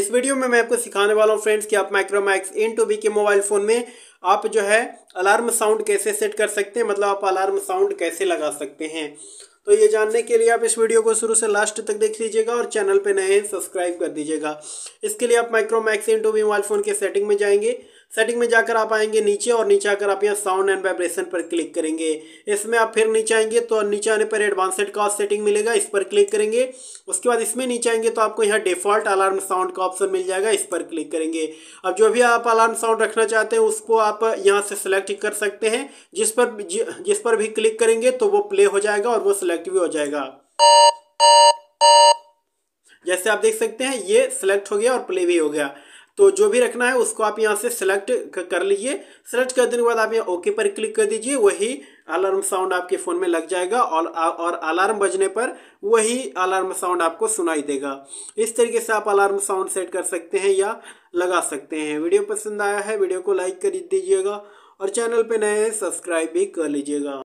इस वीडियो में मैं आपको सिखाने वाला हूँ फ्रेंड्स कि आप माइक्रोमैक्स इन टू बी के मोबाइल फ़ोन में आप जो है अलार्म साउंड कैसे सेट कर सकते हैं मतलब आप अलार्म साउंड कैसे लगा सकते हैं तो ये जानने के लिए आप इस वीडियो को शुरू से लास्ट तक देख लीजिएगा और चैनल पे नए सब्सक्राइब कर दीजिएगा इसके लिए आप Micromax in two b mobile phone के सेटिंग में जाएंगे सेटिंग में जाकर आप आएंगे नीचे और नीचे आकर आप यहाँ साउंड एंड वाइब्रेशन पर क्लिक करेंगे इसमें आप फिर नीचे आएंगे तो नीचे आने पर एडवांसड का सेटिंग मिलेगा इस पर क्लिक करेंगे उसके बाद इसमें नीचे आएंगे तो आपको यहाँ डिफॉल्ट अलार्म साउंड का ऑप्शन मिल जाएगा इस पर क्लिक करेंगे अब जो भी आप अलार्म साउंड रखना चाहते हैं उसको आप यहाँ से सिलेक्ट कर सकते हैं जिस पर जिस पर भी क्लिक करेंगे तो वो प्ले हो जाएगा और वो सिलेक्ट भी हो जाएगा जैसे आप देख सकते हैं ये सिलेक्ट हो गया और प्ले भी हो गया तो जो भी रखना है उसको आप यहाँ से सेलेक्ट कर लीजिए सेलेक्ट कर देने के बाद आप यहाँ ओके पर क्लिक कर दीजिए वही अलार्म साउंड आपके फ़ोन में लग जाएगा और और अलार्म बजने पर वही अलार्म साउंड आपको सुनाई देगा इस तरीके से आप अलार्म साउंड सेट कर सकते हैं या लगा सकते हैं वीडियो पसंद आया है वीडियो को लाइक कर दीजिएगा और चैनल पर नए सब्सक्राइब भी कर लीजिएगा